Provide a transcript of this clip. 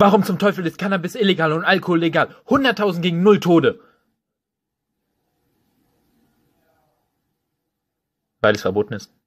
Warum zum Teufel ist Cannabis illegal und Alkohol legal? 100.000 gegen null Tode. Weil es verboten ist.